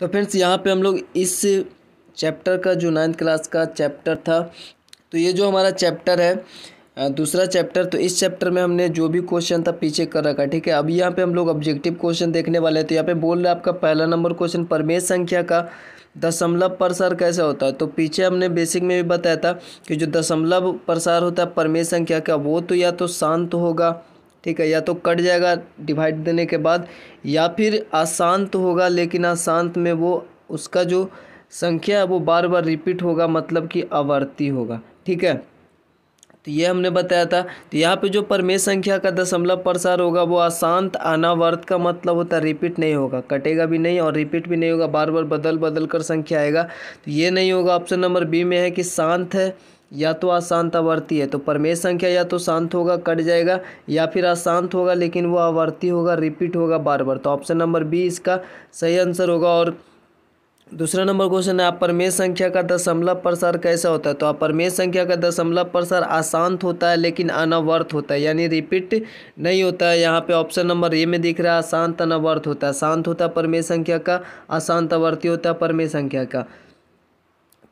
तो फ्रेंड्स यहाँ पे हम लोग इस चैप्टर का जो नाइन्थ क्लास का चैप्टर था तो ये जो हमारा चैप्टर है दूसरा चैप्टर तो इस चैप्टर में हमने जो भी क्वेश्चन था पीछे कर रखा ठीक है अभी यहाँ पे हम लोग ऑब्जेक्टिव क्वेश्चन देखने वाले हैं तो यहाँ पे बोल रहे हैं आपका पहला नंबर क्वेश्चन परमेश संख्या का दशमलव प्रसार कैसे होता है तो पीछे हमने बेसिक में भी बताया था कि जो दशमलव प्रसार होता है परमेश संख्या का वो तो या तो शांत होगा ठीक है या तो कट जाएगा डिवाइड देने के बाद या फिर अशांत होगा लेकिन अशांत में वो उसका जो संख्या है वो बार बार रिपीट होगा मतलब कि आवर्ती होगा ठीक है तो ये हमने बताया था तो यहाँ पे जो परमेय संख्या का दशमलव प्रसार होगा वो अशांत अनावर्त का मतलब होता है रिपीट नहीं होगा कटेगा भी नहीं और रिपीट भी नहीं होगा बार बार बदल बदल कर संख्या आएगा तो ये नहीं होगा ऑप्शन नंबर बी में है कि शांत है या तो अशांत आवर्ती है तो परमेय संख्या या तो शांत होगा कट जाएगा या फिर अशांत होगा लेकिन वो आवर्ती होगा रिपीट होगा बार बार तो ऑप्शन नंबर बी इसका सही आंसर होगा और दूसरा नंबर क्वेश्चन है अपरमेय संख्या का दशमलव प्रसार कैसा होता है तो अपरमेय संख्या का दशमलव प्रसार अशांत होता है लेकिन अनवर्थ होता है यानी रिपीट नहीं होता है यहाँ पे ऑप्शन नंबर ए में दिख रहा है अशांत अनवर्थ होता है शांत होता है परमेय संख्या का अशांत अवर्ती होता है परमेय संख्या का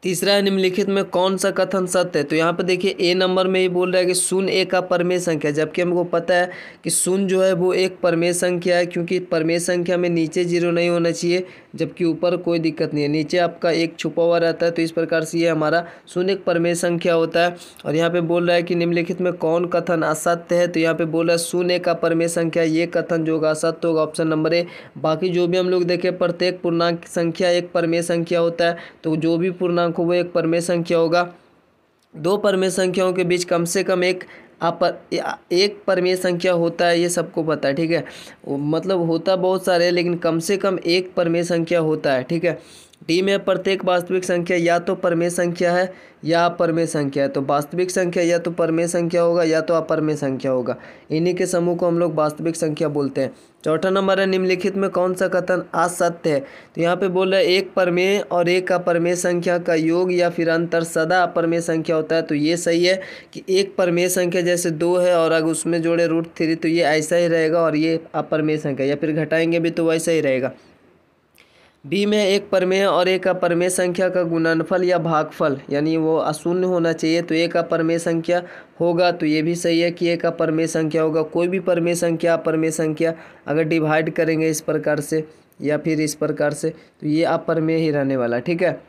तीसरा है निम्नलिखित में कौन सा कथन सत्य है तो यहाँ पर देखिए ए नंबर में ये बोल रहा है कि शून्य ए का परमेय संख्या जबकि हमको पता है कि शून्य जो है वो एक परमेय संख्या है क्योंकि परमेय संख्या में नीचे जीरो नहीं होना चाहिए जबकि ऊपर कोई दिक्कत नहीं है नीचे आपका एक छुपा हुआ रहता है तो इस प्रकार से ये हमारा शून्य एक परमेय संख्या होता है और यहाँ पर बोल रहा है कि निम्नलिखित में कौन कथन असत्य है तो यहाँ पर बोल रहा है शून्य का परमेय संख्या ये कथन जो होगा असत्य होगा ऑप्शन नंबर ए बाकी जो भी हम लोग देखें प्रत्येक पूर्णांक संख्या एक परमेय संख्या होता है तो जो भी पूर्णांक गुणांक हो वो एक परमे संख्या होगा दो परमे संख्याओं के बीच कम से कम एक अपर एक परमेय संख्या होता है ये सबको पता है ठीक है मतलब होता बहुत सारे लेकिन कम से कम एक परमेय संख्या होता है ठीक है डी में प्रत्येक वास्तविक संख्या या तो परमेय संख्या है या अपरमेय संख्या है तो वास्तविक संख्या या तो परमेय संख्या होगा या तो अपरमेय संख्या होगा इन्हीं के समूह को हम लोग वास्तविक संख्या बोलते हैं चौथा नंबर है निम्नलिखित में कौन सा कथन असत्य है तो यहाँ पे बोल रहे है एक परमेय और एक अपरमेय संख्या का योग या फिर अंतर सदा अपरमेय संख्या होता है तो ये सही है कि एक परमेय संख्या जैसे दो है और अगर उसमें जोड़े रूट थ्री तो ये ऐसा ही रहेगा और ये अपरमेय संख्या या फिर घटाएंगे भी तो वैसा ही रहेगा बी में एक परमेय और एक अपरमेय संख्या का गुणनफल या भागफल यानी वो अशून्य होना चाहिए तो एक अपरमेय संख्या होगा तो ये भी सही है कि एक अपरमेय संख्या होगा कोई भी परमेय संख्या अपरमेय संख्या अगर डिवाइड करेंगे इस प्रकार से या फिर इस प्रकार से तो ये अपरमेय ही रहने वाला ठीक है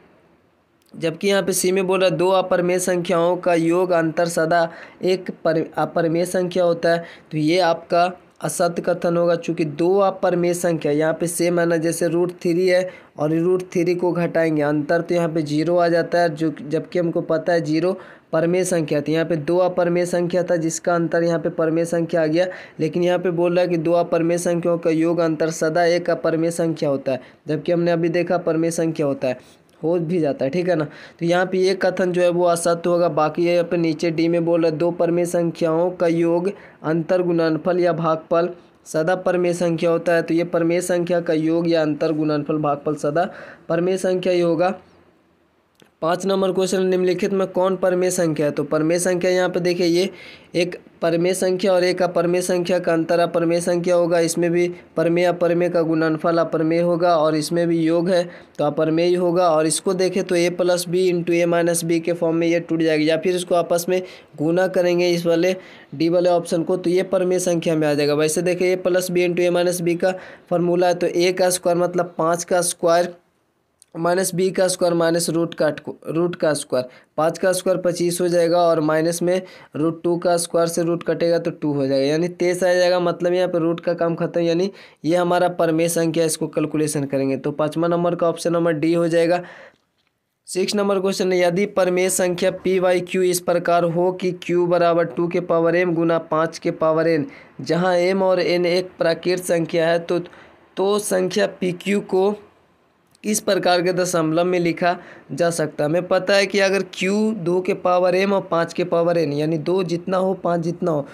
जबकि यहाँ पे सी में बोल रहा है दो अपरमेय संख्याओं का योग अंतर सदा एक पर अपरमेय संख्या होता है तो ये आपका असत्य कथन होगा चूँकि दो अपरमेय संख्या यहाँ पे सेम है ना जैसे रूट थ्री है और रूट थ्री को घटाएंगे अंतर तो यहाँ पे जीरो आ जाता है जो जबकि हमको पता है जीरो परमेय संख्या थी यहाँ पे दो अपरमेय संख्या था जिसका अंतर यहाँ पे परमेय संख्या आ गया लेकिन यहाँ पे बोल रहा है कि दो अपरमेय संख्याओं का योग अंतर सदा एक अपरमेय संख्या होता है जबकि हमने अभी देखा परमेय संख्या होता है हो भी जाता है ठीक है ना तो यहाँ पे ये कथन जो है वो असत्य होगा बाकी यहाँ पे नीचे डी में बोल रहे दो परमेय संख्याओं का योग अंतर गुणनफल या भागफल सदा परमेय संख्या होता है तो ये परमेय संख्या का योग या अंतर गुणनफल भागफल सदा परमेय संख्या ही होगा पाँच नंबर क्वेश्चन निम्नलिखित में कौन परमेय संख्या है तो परमेय संख्या यहाँ पे देखिए ये एक परमेय संख्या और एक अपरमेय संख्या का अंतर अपरमेय संख्या होगा इसमें भी परमेय अपरमेय का गुणनफल अपरमेय होगा और इसमें भी योग है तो अपरमेय होगा और इसको देखें तो A plus B into A minus B के फॉर्म में ये टूट जाएगी या फिर इसको आपस में गुना करेंगे इस वाले डी वाले ऑप्शन को तो ये परमेय संख्या में आ जाएगा वैसे देखें A plus B into A minus B का फॉर्मूला है तो ए का स्क्वायर मतलब पाँच का स्क्वायर माइनस बी का स्क्वायर माइनस रूट का रूट का स्क्वायर पाँच का स्क्वायर पच्चीस हो जाएगा और माइनस में रूट टू का स्क्वायर से रूट कटेगा तो टू हो जाएगा यानी तेईस आ जाएगा मतलब यहाँ पर रूट का काम खत्म यानी ये हमारा परमे संख्या इसको कैलकुलेशन करेंगे तो पाँचवा नंबर का ऑप्शन नंबर डी हो जाएगा सिक्स नंबर क्वेश्चन है यदि परमे संख्या पी वाई क्यू इस प्रकार हो कि क्यू बराबर टू के पावर एम गुना पाँच के पावर एन जहाँ एम और एन एक प्राकृत संख्या है तो, तो संख्या पी क्यू को इस प्रकार के दशमलव में लिखा जा सकता है हमें पता है कि अगर Q दो के पावर एम और पाँच के पावर n यानी दो जितना हो पाँच जितना हो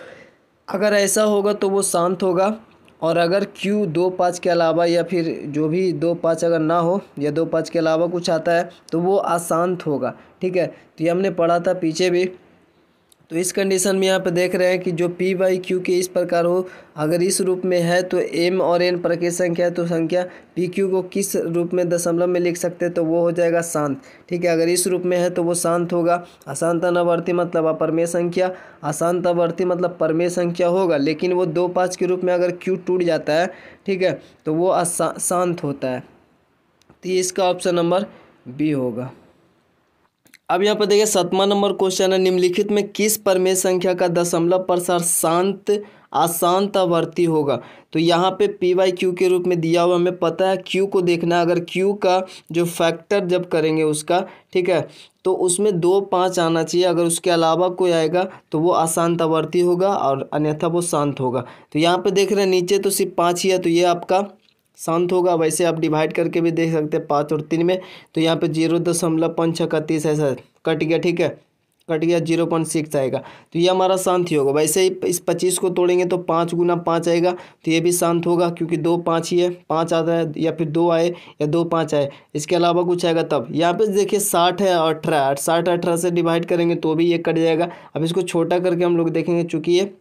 अगर ऐसा होगा तो वो शांत होगा और अगर Q दो पाँच के अलावा या फिर जो भी दो पाँच अगर ना हो या दो पाँच के अलावा कुछ आता है तो वो अशांत होगा ठीक है तो ये हमने पढ़ा था पीछे भी तो इस कंडीशन में यहाँ पर देख रहे हैं कि जो पी बाई क्यू के इस प्रकार हो अगर इस रूप में है तो एम और एन पर संख्या तो संख्या पी क्यू को किस रूप में दशमलव में लिख सकते हैं तो वो हो जाएगा शांत ठीक है अगर इस रूप में है तो वो शांत होगा अशांत अनावर्ती मतलब अपरमेय संख्या अशांत अवर्ती मतलब परमेय संख्या होगा लेकिन वो दो पाँच के रूप में अगर क्यू टूट जाता है ठीक है तो वो शांत होता है तो इसका ऑप्शन नंबर बी होगा अब यहाँ पर देखिए सतमा नंबर क्वेश्चन है निम्नलिखित में किस परमेय संख्या का दशमलव प्रसार शांत अशांत आवर्ती होगा तो यहाँ पे पी वाई क्यू के रूप में दिया हुआ हमें पता है क्यू को देखना है अगर क्यू का जो फैक्टर जब करेंगे उसका ठीक है तो उसमें दो पाँच आना चाहिए अगर उसके अलावा कोई आएगा तो वो अशांत आवर्ती होगा और अन्यथा वो शांत होगा तो यहाँ पर देख रहे हैं नीचे तो सिर्फ पाँच ही है तो ये आपका शांत होगा वैसे आप डिवाइड करके भी देख सकते हैं पाँच और तीन में तो यहाँ पे जीरो दशमलव पाँच छः का तीस ऐसा कट गया ठीक है कट गया जीरो पॉइंट सिक्स आएगा तो ये हमारा शांत ही होगा वैसे ही इस पच्चीस को तोड़ेंगे तो पाँच गुना पाँच आएगा तो ये भी शांत होगा क्योंकि दो पाँच ही है पाँच आता है या फिर दो आए या दो पाँच आए इसके अलावा कुछ आएगा तब यहाँ पे देखिए साठ है अठारह साठ अठारह से डिवाइड करेंगे तो भी ये कट जाएगा अब इसको छोटा करके हम लोग देखेंगे चूँकि ये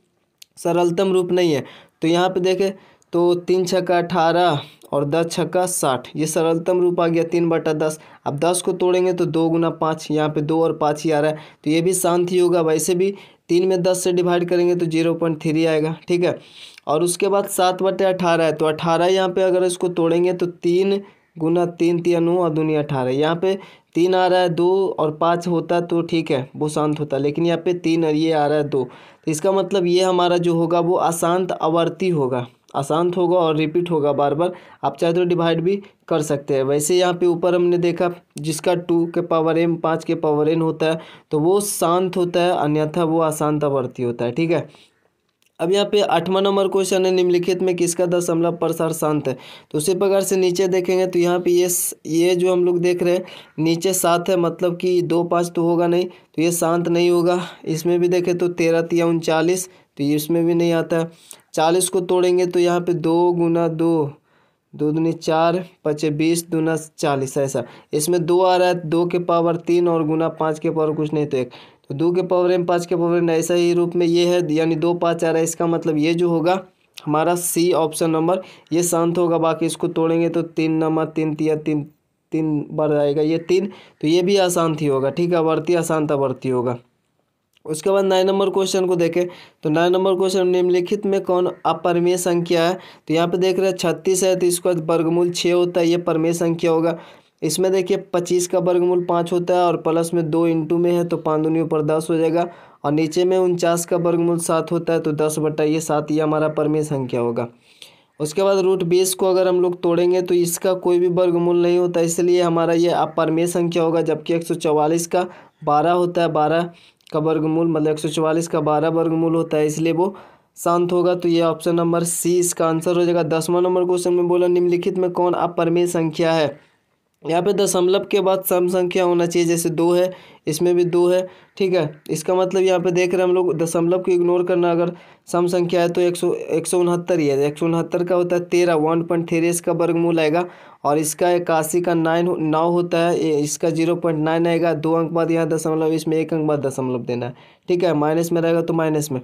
सरलतम रूप नहीं है तो यहाँ पर देखें तो तीन छक्का अठारह और दस छक्का साठ ये सरलतम रूप आ गया तीन बटा दस अब दस को तोड़ेंगे तो दो गुना पाँच यहाँ पे दो और पाँच ही आ रहा है तो ये भी शांत ही होगा वैसे भी तीन में दस से डिवाइड करेंगे तो जीरो पॉइंट थ्री आएगा ठीक है और उसके बाद सात बटे अठारह है तो अठारह यहाँ पे अगर इसको तोड़ेंगे तो तीन गुना तीन तीन नौ और दुनिया अठारह यहाँ पे तीन आ रहा है दो और पाँच होता तो ठीक है वो शांत होता लेकिन यहाँ पे तीन और ये आ रहा है दो तो इसका मतलब ये हमारा जो होगा वो अशांत आवर्ती होगा अशांत होगा और रिपीट होगा बार बार आप चाहे तो डिवाइड भी कर सकते हैं वैसे यहाँ पे ऊपर हमने देखा जिसका टू के पावर एम पाँच के पावर एन होता है तो वो शांत होता है अन्यथा वो अशांत आवर्ती होता है ठीक है अब यहाँ पे आठवां नंबर क्वेश्चन है निम्नलिखित में किसका दशमलव प्रसार शांत है तो उसी प्रकार से नीचे देखेंगे तो यहाँ पे ये ये जो हम लोग देख रहे हैं नीचे सात है मतलब कि दो पाँच तो होगा नहीं तो ये शांत नहीं होगा इसमें भी देखें तो तेरह तिया उनचालीस तो ये इसमें भी नहीं आता चालीस को तोड़ेंगे तो यहाँ पे दो गुना दो दो दूनी चार पचे बीस दूना चालीस ऐसा इसमें दो आ रहा है दो के पावर तीन और गुना पाँच के पावर कुछ नहीं तो एक तो दो के पावर एम पाँच के पावर एम ऐसा ही रूप में ये है यानी दो पाँच आ रहा है इसका मतलब ये जो होगा हमारा सी ऑप्शन नंबर ये शांत होगा बाकी इसको तोड़ेंगे तो तीन नंबर तीन तिया तीन तीन बार आएगा ये तीन तो ये भी आसान थी होगा ठीक है बढ़ती आसान बढ़ती होगा उसके बाद नाइन नंबर क्वेश्चन को देखें तो नाइन नंबर क्वेश्चन निम्नलिखित में कौन अपरमेय संख्या है तो यहाँ पे देख रहे हैं छत्तीस है तो इसका वर्गमूल छः होता है ये परमेय संख्या होगा इसमें देखिए पच्चीस का वर्गमूल पाँच होता है और प्लस में दो इंटू में है तो पाँच दूनी ऊपर दस हो जाएगा और नीचे में उनचास का वर्गमूल सात होता है तो दस बटा ये सात ये हमारा परमेय संख्या होगा उसके बाद रूट बीस को अगर हम लोग तोड़ेंगे तो इसका कोई भी वर्गमूल नहीं होता इसलिए हमारा ये अपरमेय संख्या होगा जबकि एक सौ चवालीस का बारह होता है बारह का वर्गमूल मतलब एक सौ चवालीस का बारह वर्गमूल होता है इसलिए वो शांत होगा तो ये ऑप्शन नंबर सी इसका आंसर हो जाएगा दसवां नंबर क्वेश्चन में बोला निम्नलिखित में कौन अपरमेय संख्या है यहाँ पे दशमलव के बाद सम संख्या होना चाहिए जैसे दो है इसमें भी दो है ठीक है इसका मतलब यहाँ पे देख रहे हैं हम लोग दशमलव को इग्नोर करना अगर सम संख्या है तो एक सौ एक सौ उनहत्तर ही है एक सौ उनहत्तर का होता है तेरह वन पॉइंट थ्री इसका वर्गमूल आएगा और इसका इक्यासी का नाइन नौ होता है इसका जीरो पॉइंट नाइन आएगा दो अंक बाद यहाँ दशमलव इसमें एक अंक बाद दशमलव देना है ठीक है माइनस में रहेगा तो माइनस में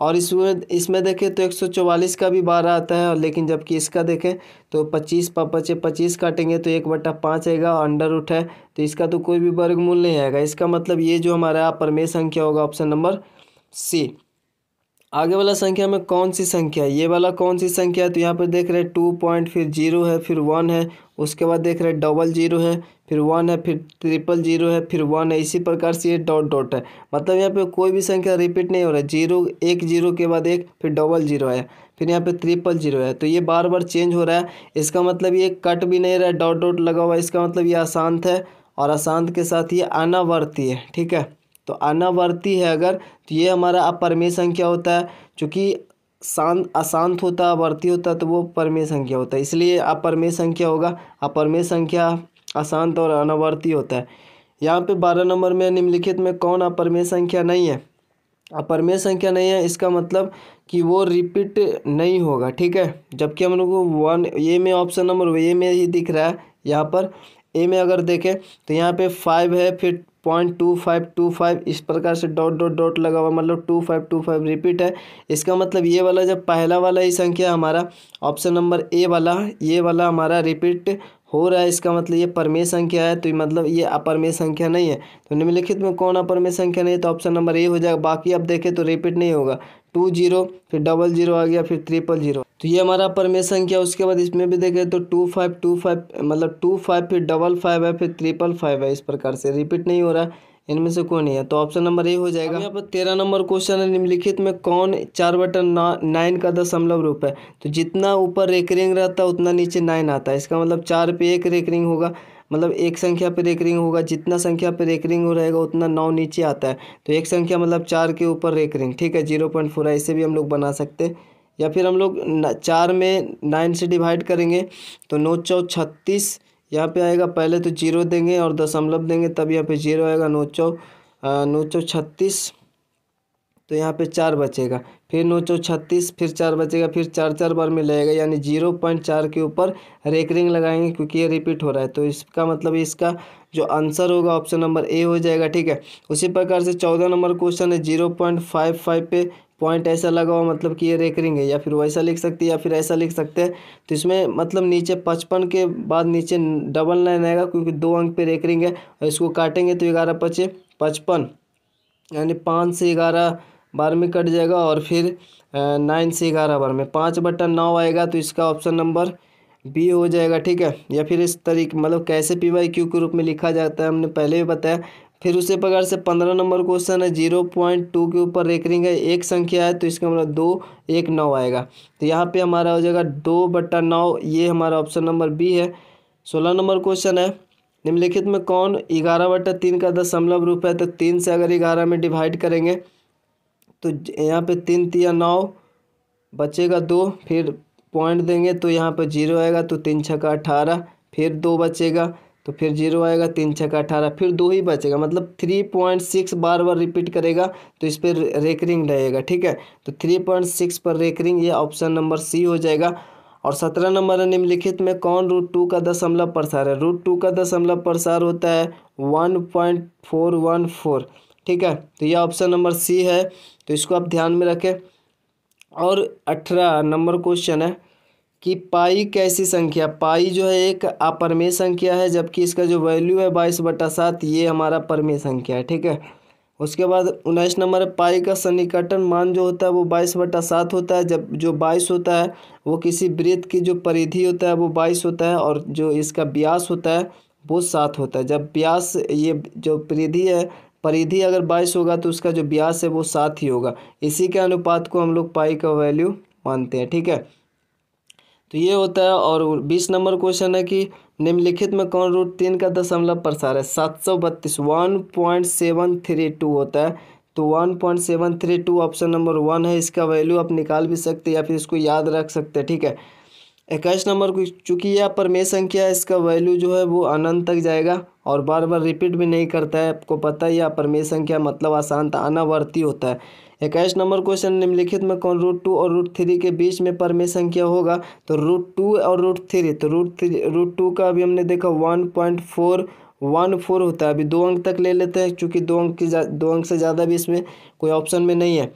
और इसमें इसमें देखें तो 144 का भी बारह आता है और लेकिन जबकि इसका देखें तो 25 पचे पच्चीस काटेंगे तो एक बट्टा पाँच आएगा अंडर उठ है तो इसका तो कोई भी वर्गमूल नहीं आएगा इसका मतलब ये जो हमारा परमेय संख्या होगा ऑप्शन नंबर सी आगे वाला संख्या में कौन सी संख्या है ये वाला कौन सी संख्या है तो यहाँ पर देख रहे हैं टू पॉइंट फिर जीरो है फिर वन है उसके बाद देख रहे हैं डबल जीरो है फिर वन है फिर ट्रिपल जीरो है फिर वन है इसी प्रकार से ये डॉट डॉट है मतलब यहाँ पे कोई भी संख्या रिपीट नहीं हो रहा है जीरो एक जीरो के बाद एक फिर डबल जीरो है फिर यहाँ पे ट्रिपल जीरो है तो ये बार बार चेंज हो रहा है इसका मतलब ये कट भी नहीं रहा है डॉट डॉट लगा हुआ है इसका मतलब ये अशांत है और अशांत के साथ ये अनावर्ती है ठीक है तो अनावर्ती है अगर तो ये हमारा अपरमेय संख्या होता है चूँकि शांत अशांत होता है वर्ती होता तो वो परमेय संख्या होता है इसलिए अपरमेय संख्या होगा अपरमेय संख्या अशांत और अनावर्ती होता है यहाँ पे बारह नंबर में निम्नलिखित में कौन अपरमेय संख्या नहीं है अपरमेय संख्या नहीं है इसका मतलब कि वो रिपीट नहीं होगा ठीक है जबकि हम लोग को वन ए में ऑप्शन नंबर ए में ही दिख रहा है यहाँ पर ए में अगर देखें तो यहाँ पे फाइव है फिर point two five two five इस प्रकार से डॉट डॉट डॉट लगा हुआ मतलब two five two five repeat है इसका मतलब ये वाला जब पहला वाला ही संख्या हमारा ऑप्शन नंबर ए वाला ये वाला हमारा रिपीट हो रहा है इसका मतलब ये परमेय संख्या है तो मतलब ये अपरमेय संख्या नहीं है तो निम्नलिखित में कौन अपरमेय संख्या नहीं है तो ऑप्शन नंबर ए हो जाएगा बाकी आप देखें तो रिपीट नहीं होगा टू जीरो फिर डबल जीरो आ गया फिर ट्रिपल जीरो तो ये हमारा परमेय संख्या उसके बाद इसमें भी देखें तो टू फाइव टू फाइव मतलब टू फाइव फिर डबल फाइव है फिर ट्रिपल फाइव है इस प्रकार से रिपीट नहीं हो रहा है इनमें से कोई नहीं है तो ऑप्शन नंबर ए हो जाएगा यहाँ पर तेरह नंबर क्वेश्चन है निम्नलिखित में कौन चार बटन ना नाइन का दशमलव रूप है तो जितना ऊपर रेकरिंग रहता है उतना नीचे नाइन आता है इसका मतलब चार पे एक रेकरिंग होगा मतलब एक संख्या पर रेकरिंग होगा जितना संख्या पर रेकरिंग हो रहेगा उतना नौ नीचे आता है तो एक संख्या मतलब चार के ऊपर रेकरिंग ठीक है जीरो पॉइंट फोर है इसे भी हम लोग बना सकते हैं या फिर हम लोग चार में नाइन से डिवाइड करेंगे तो नौ चौ छत्तीस यहाँ पर आएगा पहले तो जीरो देंगे और दशमलव देंगे तब यहाँ पर जीरो आएगा नौ चौ नौ चौ छत्तीस तो यहाँ पे चार बचेगा फिर नौ चौ छत्तीस फिर चार बचेगा फिर चार चार बार लगेगा यानी जीरो पॉइंट चार के ऊपर रेकरिंग लगाएंगे क्योंकि ये रिपीट हो रहा है तो इसका मतलब इसका जो आंसर होगा ऑप्शन नंबर ए हो जाएगा ठीक है उसी प्रकार से चौदह नंबर क्वेश्चन है जीरो पॉइंट फाइव फाइव पे पॉइंट ऐसा लगा हुआ मतलब कि ये रेकरिंग है या फिर वैसा लिख सकते हैं या फिर ऐसा लिख सकते हैं तो इसमें मतलब नीचे पचपन के बाद नीचे डबल लाइन आएगा क्योंकि दो अंक पे रेकरिंग है और इसको काटेंगे तो ग्यारह पचे पचपन यानी पाँच से ग्यारह बारह में कट जाएगा और फिर नाइन से ग्यारह बार में पाँच बटन नौ आएगा तो इसका ऑप्शन नंबर बी हो जाएगा ठीक है या फिर इस तरीके मतलब कैसे पी वाई क्यू के रूप में लिखा जाता है हमने पहले भी बताया फिर उसी प्रकार से पंद्रह नंबर क्वेश्चन है जीरो पॉइंट टू के ऊपर रेकरिंग है एक संख्या है तो इसका मतलब दो एक नौ आएगा तो यहाँ पे हमारा हो जाएगा दो बट्टा नौ ये हमारा ऑप्शन नंबर बी है सोलह नंबर क्वेश्चन है निम्नलिखित में कौन ग्यारह बट्टा तीन का दशमलव रूप है तो तीन से अगर ग्यारह में डिवाइड करेंगे तो यहाँ पे तीन तिया नौ बचेगा दो फिर पॉइंट देंगे तो यहाँ पर जीरो आएगा तो तीन छः का अठारह फिर दो बचेगा तो फिर जीरो आएगा तीन छः का अठारह फिर दो ही बचेगा मतलब थ्री पॉइंट सिक्स बार बार रिपीट करेगा तो इस पर रेकरिंग रहेगा ठीक है तो थ्री पॉइंट सिक्स पर रेकरिंग ये ऑप्शन नंबर सी हो जाएगा और सत्रह नंबर है निम्नलिखित में कौन रूट टू का दशमलव प्रसार है रूट टू का दशमलव प्रसार होता है one point four one four ठीक है तो यह ऑप्शन नंबर सी है तो इसको आप ध्यान में रखें और अठारह नंबर क्वेश्चन है कि पाई कैसी संख्या पाई जो है एक अपरमेय संख्या है जबकि इसका जो वैल्यू है बाईस बटा सात ये हमारा परमेय संख्या है ठीक है उसके बाद उन्नीस नंबर पाई का सन्निकटन मान जो होता है वो बाईस बटा सात होता है जब जो बाईस होता है वो किसी वृत्त की जो परिधि होता है वो बाईस होता है और जो इसका व्यास होता है वो सात होता है जब व्यास ये जो परिधि है परिधि अगर बाईस होगा तो उसका जो ब्यास है वो सात ही होगा इसी के अनुपात को हम लोग पाई का वैल्यू मानते हैं ठीक है तो ये होता है और बीस नंबर क्वेश्चन है कि निम्नलिखित में कौन रूट तीन का दशमलव प्रसार है सात सौ बत्तीस one point seven three two होता है तो one point seven three two option number one है इसका वैल्यू आप निकाल भी सकते हैं या फिर इसको याद रख सकते हैं ठीक है इक्कीस नंबर को चूँकि यह परमेय संख्या है इसका वैल्यू जो है वो अनंत तक जाएगा और बार बार रिपीट भी नहीं करता है आपको पता है यह परमेय संख्या मतलब आसान अनावर्ती होता है इक्कीस नंबर क्वेश्चन निम्नलिखित में कौन रूट टू और रूट थ्री के बीच में परमेय संख्या होगा तो रूट टू और रूट थ्री तो रूट थ्री रूट टू का अभी हमने देखा one point four one four होता है अभी दो अंक तक ले लेते हैं क्योंकि दो अंक की दो अंक से ज़्यादा भी इसमें कोई ऑप्शन में नहीं है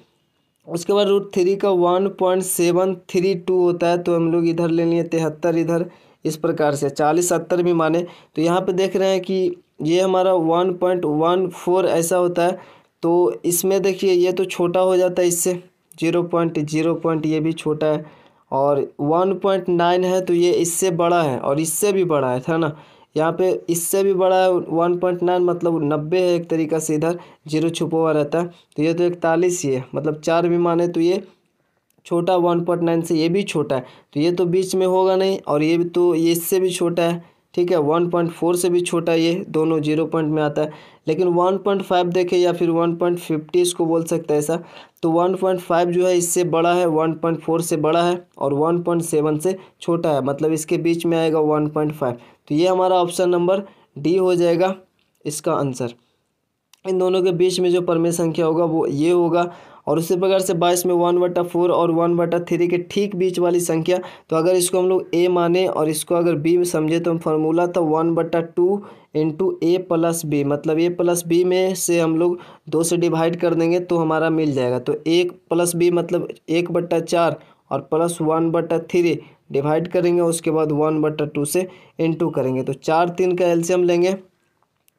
उसके बाद रूट थ्री का one point seven three two होता है तो हम लोग इधर ले लिए तिहत्तर इधर इस प्रकार से चालीस सत्तर भी माने तो यहाँ पे देख रहे हैं कि ये हमारा वन पॉइंट वन फोर ऐसा होता है तो इसमें देखिए ये तो छोटा हो जाता है इससे जीरो पॉइंट जीरो पॉइंट ये भी छोटा है और वन पॉइंट नाइन है तो ये इससे बड़ा है और इससे भी बड़ा है था ना यहाँ पे इससे भी बड़ा है वन पॉइंट नाइन मतलब नब्बे है एक तरीका से इधर जीरो छुपा हुआ रहता है तो ये तो इकतालीस ही है मतलब चार भी माने तो ये छोटा वन पॉइंट नाइन से ये भी छोटा है तो ये तो बीच में होगा नहीं और ये भी तो ये इससे भी छोटा है ठीक है वन पॉइंट फोर से भी छोटा ये दोनों जीरो पॉइंट में आता है लेकिन वन पॉइंट फाइव देखें या फिर वन पॉइंट फिफ्टी इसको बोल सकते हैं ऐसा तो वन पॉइंट फाइव जो है इससे बड़ा है वन पॉइंट फोर से बड़ा है और वन पॉइंट सेवन से छोटा है मतलब इसके बीच में आएगा वन पॉइंट फाइव तो ये हमारा ऑप्शन नंबर डी हो जाएगा इसका आंसर इन दोनों के बीच में जो परमेय संख्या होगा वो ये होगा और उसी प्रकार से बाईस में वन बटा फोर और वन बटा थ्री के ठीक बीच वाली संख्या तो अगर इसको हम लोग ए माने और इसको अगर बी में समझे तो हम फार्मूला था वन बटा two into A plus B मतलब ए प्लस बी में से हम लोग दो से डिवाइड कर देंगे तो हमारा मिल जाएगा तो एक प्लस बी मतलब एक बट्टा चार और प्लस वन बटा थ्री डिवाइड करेंगे उसके बाद वन बटा टू से इंटू करेंगे तो चार तीन का एल्सियम लेंगे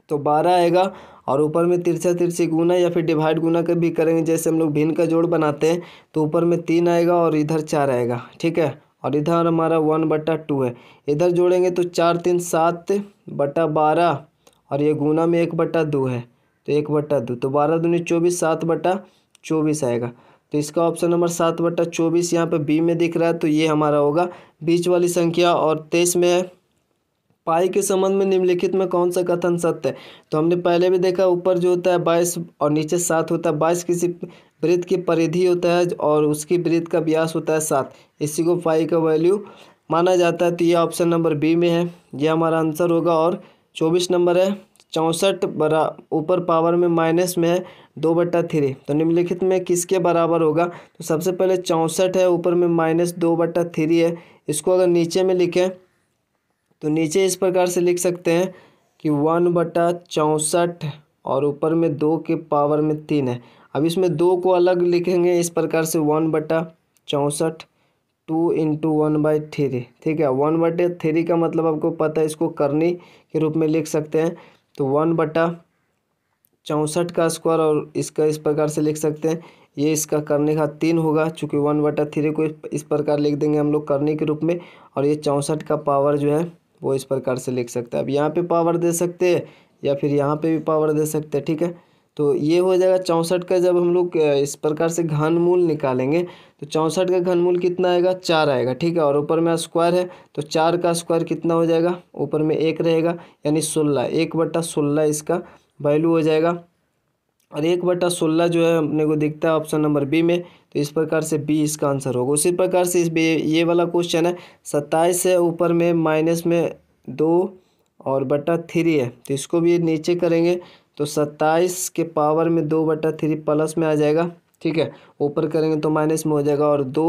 तो बारह आएगा और ऊपर में तिरछा तिरछी गुना या फिर डिवाइड गुना का भी करेंगे जैसे हम लोग भिन्न का जोड़ बनाते हैं तो ऊपर में तीन आएगा और इधर चार आएगा ठीक है और इधर हमारा वन बटा टू है इधर जोड़ेंगे तो चार तीन सात बटा बारह और ये गुना में एक बटा दो है तो एक बटा दो तो बारह दूनी चौबीस सात बटा चौबीस आएगा तो इसका ऑप्शन नंबर सात बटा चौबीस यहाँ पर बी में दिख रहा है तो ये हमारा होगा बीच वाली संख्या और तेईस में है पाई के संबंध में निम्नलिखित में कौन सा कथन सत्य है तो हमने पहले भी देखा ऊपर जो होता है बाईस और नीचे सात होता है बाईस किसी वृत्त की परिधि होता है और उसकी वृत्त का व्यास होता है सात इसी को पाई का वैल्यू माना जाता है तो यह ऑप्शन नंबर बी में है यह हमारा आंसर होगा और चौबीस नंबर है चौंसठ बरा ऊपर पावर में माइनस में है दो बट्टा थ्री तो निम्नलिखित में किसके बराबर होगा तो सबसे पहले चौंसठ है ऊपर में माइनस दो बट्टा थ्री है इसको अगर नीचे में लिखें तो नीचे इस प्रकार से लिख सकते हैं कि वन बटा चौंसठ और ऊपर में दो के पावर में तीन है अब इसमें दो को अलग लिखेंगे इस प्रकार से वन बटा चौंसठ two into one by three ठीक है वन बटे थ्री का मतलब आपको पता है इसको करनी के रूप में लिख सकते हैं तो वन बटा चौंसठ का स्क्वायर और इसका इस प्रकार से लिख सकते हैं ये इसका करने का तीन होगा चूँकि वन बटा थ्री को इस प्रकार लिख देंगे हम लोग करने के रूप में और ये चौंसठ का पावर जो है वो इस प्रकार से लिख सकते हैं अब यहाँ पे पावर दे सकते हैं या फिर यहाँ पे भी पावर दे सकते हैं ठीक है तो ये हो जाएगा चौंसठ का जब हम लोग इस प्रकार से घनमूल निकालेंगे तो चौंसठ का घनमूल कितना आएगा चार आएगा ठीक है और ऊपर में स्क्वायर है तो चार का स्क्वायर कितना हो जाएगा ऊपर में एक रहेगा यानी सोलह एक बट्टा सोलह इसका वैल्यू हो जाएगा और एक बट्टा सोलह जो है अपने को दिखता है ऑप्शन नंबर बी में तो इस प्रकार से बी इसका आंसर होगा उसी प्रकार से इस ये वाला क्वेश्चन है सत्ताईस है ऊपर में माइनस में दो और बटा थ्री है तो इसको भी नीचे करेंगे तो सत्ताईस के पावर में दो बटा थ्री प्लस में आ जाएगा ठीक है ऊपर करेंगे तो माइनस में हो जाएगा और दो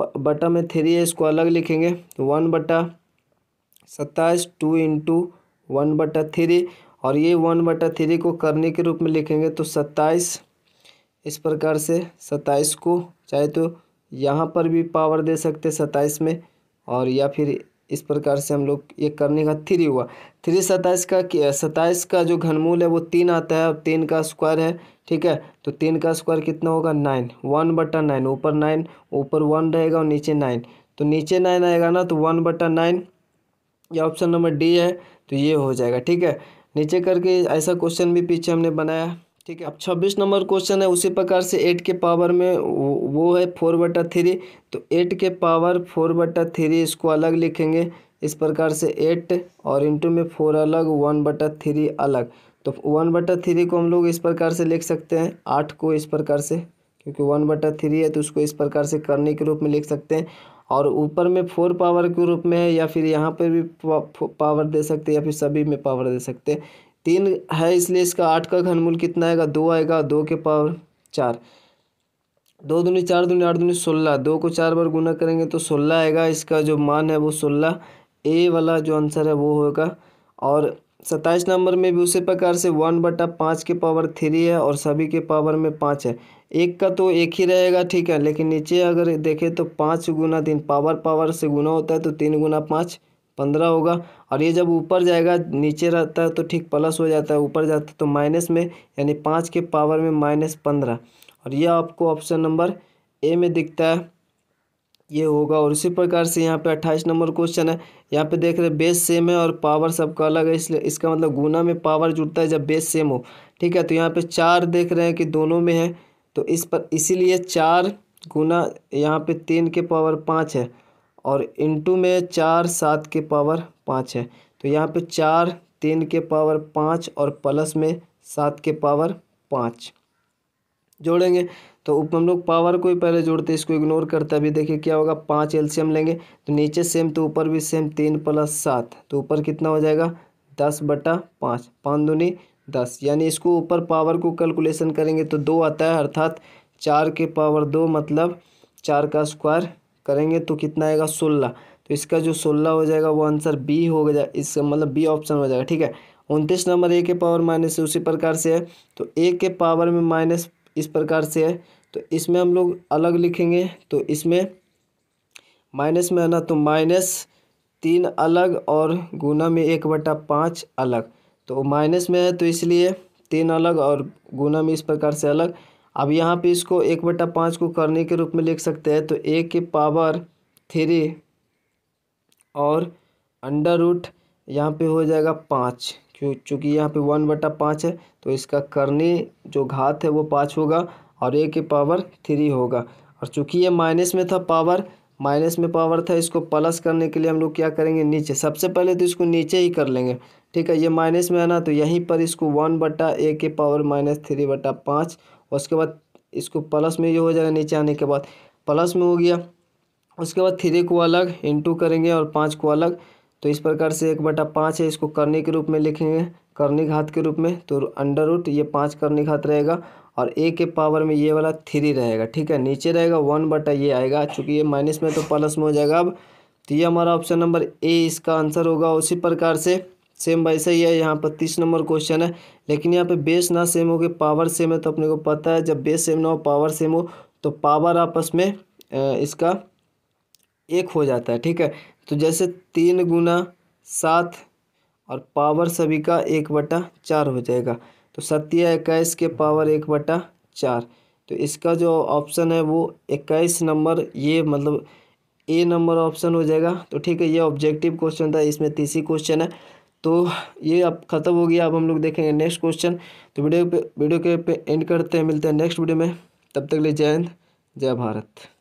बटा में थ्री है इसको अलग लिखेंगे वन तो बटा सत्ताईस टू इंटू वन बटा थ्री और ये वन बटा थ्री को करने के रूप में लिखेंगे तो सत्ताईस इस प्रकार से सत्ताईस को चाहे तो यहाँ पर भी पावर दे सकते सत्ताईस में और या फिर इस प्रकार से हम लोग ये करने का थ्री हुआ थ्री सत्ताईस का सत्ताईस का जो घनमूल है वो तीन आता है और तीन का स्क्वायर है ठीक है तो तीन का स्क्वायर कितना होगा नाइन वन बटा नाइन ऊपर नाइन ऊपर वन रहेगा और नीचे नाइन तो नीचे नाइन आएगा ना तो वन बटा नाइन ये ऑप्शन नंबर डी है तो ये हो जाएगा ठीक है नीचे करके ऐसा क्वेश्चन भी पीछे हमने बनाया ठीक है अब छब्बीस नंबर क्वेश्चन है उसी प्रकार से एट के पावर में वो है फोर बटा थ्री तो एट के पावर फोर बटा थ्री इसको अलग लिखेंगे इस प्रकार से एट और इंटू में फोर अलग वन बटा थ्री अलग तो वन बटा थ्री को हम लोग इस प्रकार से लिख सकते हैं आठ को इस प्रकार से क्योंकि वन बटा थ्री है तो उसको इस प्रकार से करने के रूप में लिख सकते हैं और ऊपर में फोर पावर के रूप में है या फिर यहाँ पर भी पावर दे सकते हैं या फिर सभी में पावर दे सकते हैं तीन है इसलिए इसका आठ का घनमूल कितना आएगा दो आएगा दो के पावर चार दो दूनी चार दूनी आठ दूनी सोलह दो को चार बार गुना करेंगे तो सोलह आएगा इसका जो मान है वो सोलह ए वाला जो आंसर है वो होगा और सत्ताईस नंबर में भी उसी प्रकार से वन बटा पाँच के पावर थ्री है और सभी के पावर में पाँच है एक का तो एक ही रहेगा ठीक है लेकिन नीचे अगर देखें तो पाँच गुना तीन पावर पावर से गुना होता है तो तीन गुना पाँच पंद्रह होगा और ये जब ऊपर जाएगा नीचे रहता है तो ठीक प्लस हो जाता है ऊपर जाता है तो माइनस में यानी पाँच के पावर में माइनस पंद्रह और यह आपको ऑप्शन नंबर ए में दिखता है ये होगा और इसी प्रकार से यहाँ पे अट्ठाईस नंबर क्वेश्चन है यहाँ पे देख रहे बेस सेम है और पावर सबका अलग है इसलिए इसका मतलब गुना में पावर जुड़ता है जब बेस सेम हो ठीक है तो यहाँ पर चार देख रहे हैं कि दोनों में है तो इस पर इसीलिए चार गुना यहाँ पर तीन के पावर पाँच है और इंटू में चार सात के पावर पाँच है तो यहाँ पे चार तीन के पावर पाँच और प्लस में सात के पावर पाँच जोड़ेंगे तो उप हम लोग पावर को ही पहले जोड़ते इसको इग्नोर करते अभी देखिए क्या होगा पाँच एलसीएम लेंगे तो नीचे सेम तो ऊपर भी सेम तीन प्लस सात तो ऊपर कितना हो जाएगा दस बटा पाँच पाँच दूनी दस यानी इसको ऊपर पावर को कैलकुलेशन करेंगे तो दो आता है अर्थात चार के पावर दो मतलब चार का स्क्वायर करेंगे तो कितना आएगा सोलह तो इसका जो सोलह हो जाएगा वो आंसर बी हो गया इसका मतलब बी ऑप्शन हो जाएगा ठीक है उनतीस नंबर ए के पावर माइनस उसी प्रकार से है तो ए के पावर में माइनस इस प्रकार से है तो इसमें हम लोग अलग लिखेंगे तो इसमें माइनस में है ना तो माइनस तीन अलग और गुना में एक बटा पाँच अलग तो माइनस में है तो इसलिए तीन अलग और गुना में इस प्रकार से अलग अब यहाँ पे इसको एक बटा पाँच को करने के रूप में लिख सकते हैं तो ए के पावर थ्री और अंडर रूट यहाँ पे हो जाएगा पाँच क्यों चूँकि यहाँ पे वन बटा पाँच है तो इसका करने जो घात है वो पाँच होगा और ए के पावर थ्री होगा और चूँकि ये माइनस में था पावर माइनस में पावर था इसको प्लस करने के लिए हम लोग क्या करेंगे नीचे सबसे पहले तो इसको नीचे ही कर लेंगे ठीक है ये माइनस में है ना तो यहीं पर इसको वन बटा ए के पावर माइनस थ्री बटा पाँच उसके बाद इसको प्लस में ये हो जाएगा नीचे आने के बाद प्लस में हो गया उसके बाद थ्री को अलग इंटू करेंगे और पाँच को अलग तो इस प्रकार से एक बटा पाँच है इसको करने के रूप में लिखेंगे करने घात के रूप में तो अंडर रूट ये पाँच करने घात रहेगा और ए के पावर में ये वाला थ्री रहेगा ठीक है नीचे रहेगा वन बटा ये आएगा चूँकि ये माइनस में तो प्लस में हो जाएगा अब तो ये हमारा ऑप्शन नंबर ए इसका आंसर होगा उसी प्रकार से सेम वैसे ही है यहाँ पर तीस नंबर क्वेश्चन है लेकिन यहाँ पे बेस ना सेम हो गए पावर सेम है तो अपने को पता है जब बेस सेम ना हो पावर सेम हो तो पावर आपस में इसका एक हो जाता है ठीक है तो जैसे तीन गुना सात और पावर सभी का एक बटा चार हो जाएगा तो सत्य इक्कीस के पावर एक बटा चार तो इसका जो ऑप्शन है वो इक्कीस नंबर ये मतलब ए नंबर ऑप्शन हो जाएगा तो ठीक है ये ऑब्जेक्टिव क्वेश्चन था इसमें तीसरी क्वेश्चन है तो ये अब ख़त्म हो गया अब हम लोग देखेंगे नेक्स्ट क्वेश्चन तो वीडियो पे वीडियो के पे एंड करते हैं मिलते हैं नेक्स्ट वीडियो में तब तक ले जय हिंद जय भारत